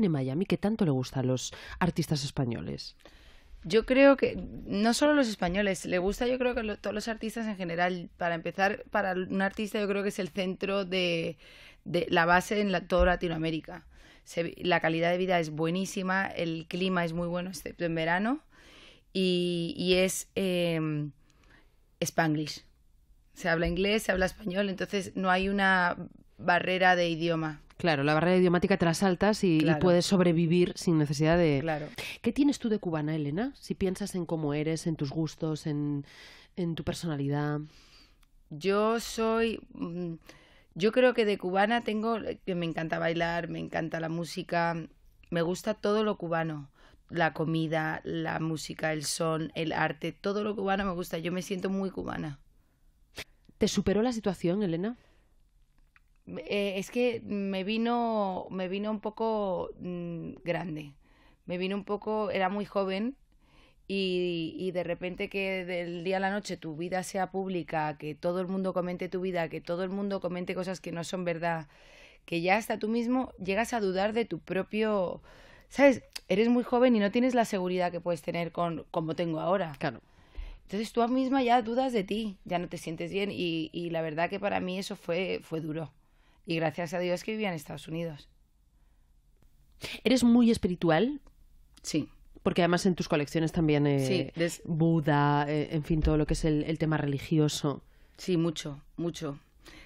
tiene Miami que tanto le gusta a los artistas españoles? Yo creo que no solo los españoles, le gusta yo creo que todos los artistas en general. Para empezar, para un artista yo creo que es el centro de, la base en toda Latinoamérica. la calidad de vida es buenísima, el clima es muy bueno, excepto en verano, y, es em, spanglish. Se habla inglés, se habla español, entonces no hay una barrera de idioma. Claro, la barrera idiomática te la saltas y, puedes sobrevivir sin necesidad de... Claro. ¿Qué tienes tú de cubana, Elena? Si piensas en cómo eres, en tus gustos, en, en tu personalidad. Yo soy... Mm, yo creo que de cubana tengo... que Me encanta bailar, me encanta la música, me gusta todo lo cubano la comida, la música, el son, el arte, todo lo cubano me gusta. Yo me siento muy cubana. ¿Te superó la situación, Elena? Eh, es que me vino, me vino un poco mm, grande, me vino un poco, era muy joven y, de repente que del día a la noche tu vida sea pública, que todo el mundo comente tu vida, que todo el mundo comente cosas que no son verdad, que ya hasta tú mismo llegas a dudar de tu propio, ¿sabes? Eres muy joven y no tienes la seguridad que puedes tener con como tengo ahora. Claro. Entonces tú misma ya dudas de ti, ya no te sientes bien y, y la verdad que para mí eso fue, fue duro. Y gracias a Dios que vivía en Estados Unidos. ¿Eres muy espiritual? Sí. Porque además en tus colecciones también eh, es Buda, eh, en fin, todo lo que es el, tema religioso. Sí, mucho, mucho.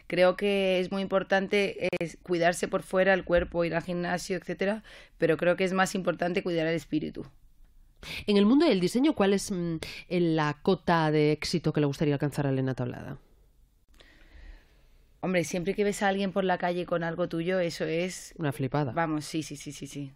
Creo que es muy importante eh, cuidarse por fuera el cuerpo, ir al gimnasio, etcétera, pero creo que es más importante cuidar el espíritu. En el mundo del diseño, ¿cuál es mm, la cota de éxito que le gustaría alcanzar a Elena Tablada? Hombre, siempre que ves a alguien por la calle con algo tuyo, eso es... Una flipada. Vamos, sí, sí, sí, sí, sí.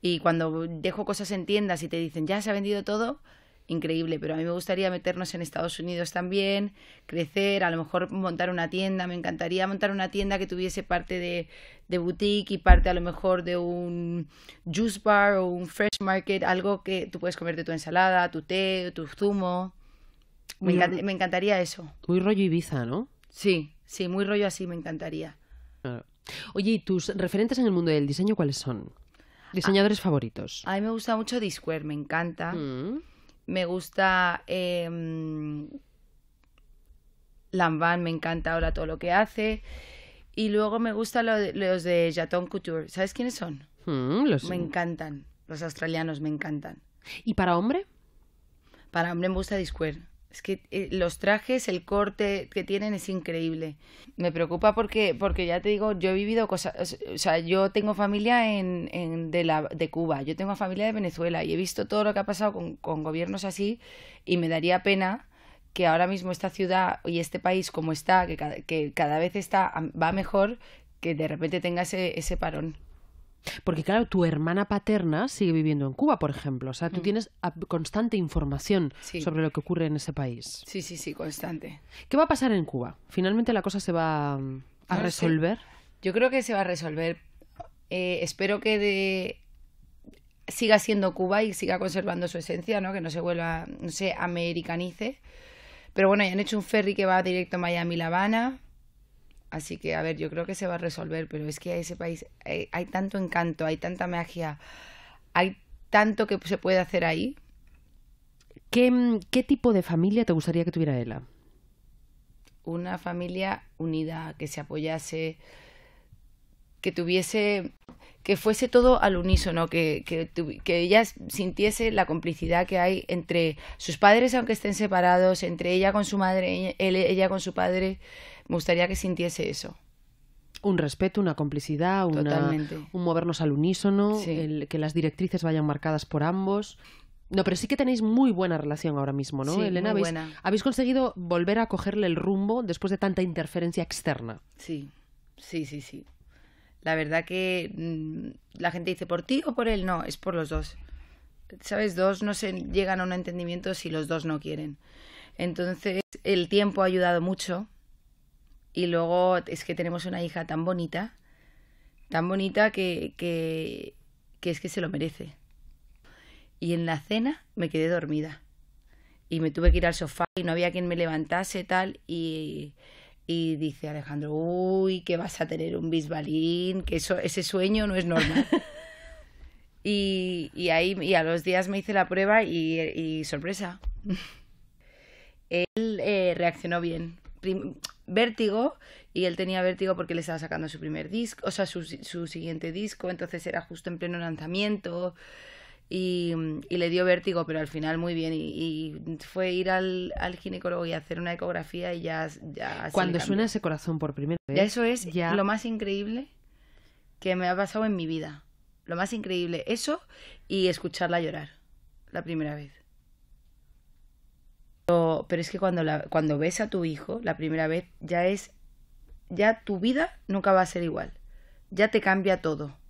Y cuando dejo cosas en tiendas y te dicen, ya se ha vendido todo, increíble, pero a mí me gustaría meternos en Estados Unidos también, crecer, a lo mejor montar una tienda, me encantaría montar una tienda que tuviese parte de, boutique y parte a lo mejor de un juice bar o un fresh market, algo que tú puedes comerte tu ensalada, tu té, tu zumo. Me, me encantaría eso. Muy rollo Ibiza, ¿no? Sí, Sí, muy rollo así, me encantaría. Ah. Oye, ¿y tus referentes en el mundo del diseño cuáles son? ¿Diseñadores ah, favoritos? A mí me gusta mucho Disquare, me encanta. Mm. Me gusta eh, em, Lamban, me encanta ahora todo lo que hace. Y luego me gustan los de Jaton Couture. ¿Sabes quiénes son? Mm, los... Me encantan. Los australianos me encantan. ¿Y para hombre? Para hombre me gusta Disquare. Es que eh, los trajes, el corte que tienen es increíble. Me preocupa porque, porque ya te digo, yo he vivido cosas, o sea, yo tengo familia en, de, la, de Cuba, yo tengo familia de Venezuela y he visto todo lo que ha pasado con, con gobiernos así y me daría pena que ahora mismo esta ciudad y este país como está, que cada, vez está, va mejor, que de repente tenga ese, ese parón. Porque claro, tu hermana paterna sigue viviendo en Cuba, por ejemplo. O sea, tú mm. tienes constante información sobre lo que ocurre en ese país. Sí, sí, sí, constante. ¿Qué va a pasar en Cuba? ¿Finalmente la cosa se va mm, a resolver? Yo creo que se va a resolver. Eh, espero que siga siendo Cuba y siga conservando su esencia, ¿no? Que no se vuelva, no se americanice. Pero bueno, ya han hecho un ferry que va directo a Miami-La Habana. Así que, a ver, yo creo que se va a resolver, pero es que a ese país eh, hay, tanto encanto, hay tanta magia, hay tanto que se puede hacer ahí. ¿Qué, mm, ¿Qué, tipo de familia te gustaría que tuviera Ela? Una familia unida, que se apoyase, que tuviese que fuese todo al unísono, que, que, ella sintiese la complicidad que hay entre sus padres, aunque estén separados, entre ella con su madre, ella con su padre. Me gustaría que sintiese eso. Un respeto, una complicidad, un movernos al unísono, que las directrices vayan marcadas por ambos. No, pero sí que tenéis muy buena relación ahora mismo, ¿no, Elena? Muy habéis conseguido volver a cogerle el rumbo después de tanta interferencia externa. Sí, sí, sí, sí. La verdad que mm, la gente dice, ¿por ti o por él? No, es por los dos. ¿Sabes? Dos no se llegan a un entendimiento si los dos no quieren. Entonces, el tiempo ha ayudado mucho. Y luego es que tenemos una hija tan bonita, tan bonita que, que es que se lo merece. Y en la cena me quedé dormida. Y me tuve que ir al sofá y no había quien me levantase tal. Y, y dice Alejandro, uy, que vas a tener un bisbalín, que eso, ese sueño no es normal. y, ahí, y a los días me hice la prueba y, sorpresa. él eh, reaccionó bien. vértigo, y él tenía vértigo porque le estaba sacando su primer disco, o sea, su, su siguiente disco, entonces era justo en pleno lanzamiento y, le dio vértigo, pero al final muy bien. Y, fue ir al, ginecólogo y hacer una ecografía y ya... Cuando suena ese corazón por primera vez... eso es lo más increíble que me ha pasado en mi vida. Lo más increíble, eso y escucharla llorar la primera vez. Pero, pero es que cuando, cuando ves a tu hijo la primera vez, ya es... Ya tu vida nunca va a ser igual. Ya te cambia todo